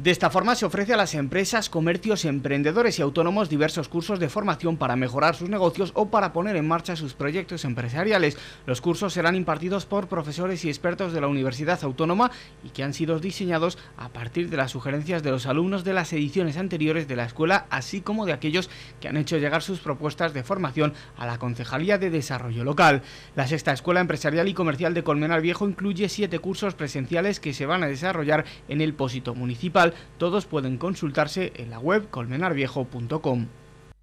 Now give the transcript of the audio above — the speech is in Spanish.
De esta forma se ofrece a las empresas, comercios, emprendedores y autónomos diversos cursos de formación para mejorar sus negocios o para poner en marcha sus proyectos empresariales. Los cursos serán impartidos por profesores y expertos de la Universidad Autónoma y que han sido diseñados a partir de las sugerencias de los alumnos de las ediciones anteriores de la escuela, así como de aquellos que han hecho llegar sus propuestas de formación a la Concejalía de Desarrollo Local. La sexta Escuela Empresarial y Comercial de Colmenar Viejo incluye siete cursos presenciales que se van a desarrollar en el Pósito Municipal todos pueden consultarse en la web colmenarviejo.com.